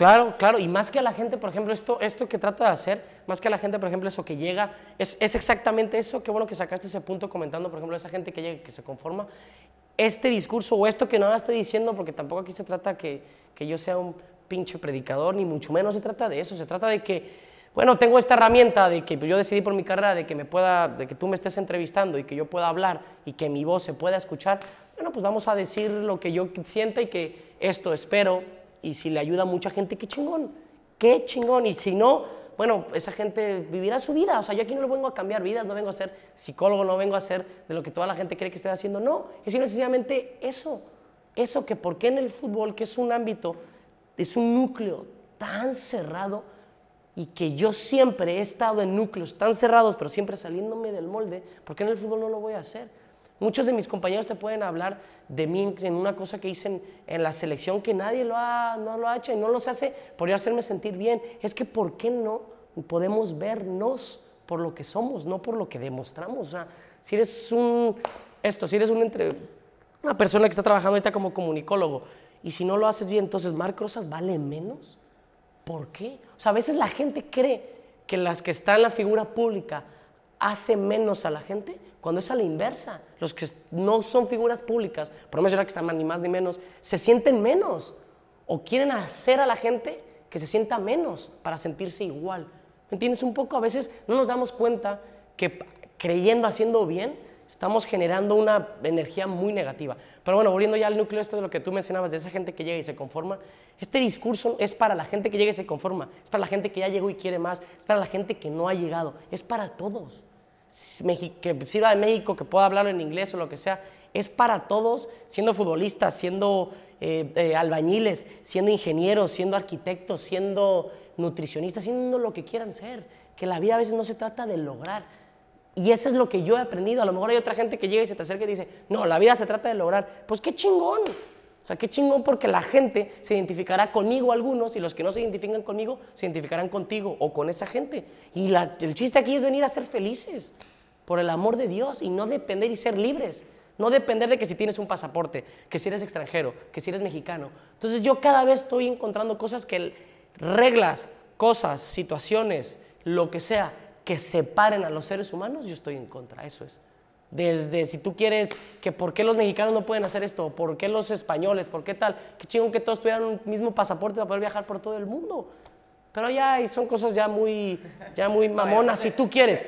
Claro, claro, y más que a la gente, por ejemplo, esto, esto que trato de hacer, más que a la gente, por ejemplo, eso que llega, es, exactamente eso, qué bueno que sacaste ese punto comentando, por ejemplo, a esa gente que llega, que se conforma, este discurso o esto que nada estoy diciendo, porque tampoco aquí se trata que, yo sea un pinche predicador, ni mucho menos se trata de eso, se trata de que bueno, tengo esta herramienta de que pues, yo decidí por mi carrera de que me pueda, de que tú me estés entrevistando y que yo pueda hablar y que mi voz se pueda escuchar. Bueno, pues vamos a decir lo que yo sienta y que esto espero y si le ayuda a mucha gente, qué chingón, qué chingón. Y si no, bueno, esa gente vivirá su vida. O sea, yo aquí no lo vengo a cambiar vidas, no vengo a ser psicólogo, no vengo a ser de lo que toda la gente cree que estoy haciendo. No, es sencillamente eso. Eso que por qué en el fútbol, que es un ámbito, es un núcleo tan cerrado y que yo siempre he estado en núcleos tan cerrados, pero siempre saliéndome del molde, ¿por qué en el fútbol no lo voy a hacer? Muchos de mis compañeros te pueden hablar de mí en, una cosa que dicen en, la selección que nadie lo ha, no lo hecho y no los hace por hacerme sentir bien. Es que ¿por qué no podemos vernos por lo que somos, no por lo que demostramos? O sea, si eres un, esto, si eres un entre, una persona que está trabajando ahorita como comunicólogo y si no lo haces bien, entonces Marc Rosas vale menos. ¿Por qué? O sea, a veces la gente cree que las que están en la figura pública hace menos a la gente cuando es a la inversa. Los que no son figuras públicas, por no que están ni más ni menos, se sienten menos o quieren hacer a la gente que se sienta menos para sentirse igual. ¿Me entiendes? Un poco a veces no nos damos cuenta que creyendo haciendo bien estamos generando una energía muy negativa. Pero bueno, volviendo ya al núcleo esto de lo que tú mencionabas, de esa gente que llega y se conforma, este discurso es para la gente que llega y se conforma, es para la gente que ya llegó y quiere más, es para la gente que no ha llegado, es para todos que sirva de México, que pueda hablar en inglés o lo que sea, es para todos, siendo futbolistas, siendo eh, eh, albañiles, siendo ingenieros, siendo arquitectos, siendo nutricionistas, siendo lo que quieran ser, que la vida a veces no se trata de lograr. Y eso es lo que yo he aprendido. A lo mejor hay otra gente que llega y se te acerca y dice, no, la vida se trata de lograr. Pues qué chingón. O sea, qué chingón porque la gente se identificará conmigo algunos y los que no se identifican conmigo se identificarán contigo o con esa gente. Y el chiste aquí es venir a ser felices, por el amor de Dios, y no depender y ser libres. No depender de que si tienes un pasaporte, que si eres extranjero, que si eres mexicano. Entonces yo cada vez estoy encontrando cosas que, reglas, cosas, situaciones, lo que sea, que separen a los seres humanos, yo estoy en contra. Eso es. Desde si tú quieres que por qué los mexicanos no pueden hacer esto, por qué los españoles, por qué tal. Qué chingón que todos tuvieran un mismo pasaporte para poder viajar por todo el mundo. Pero ya son cosas ya muy, ya muy mamonas, si tú quieres.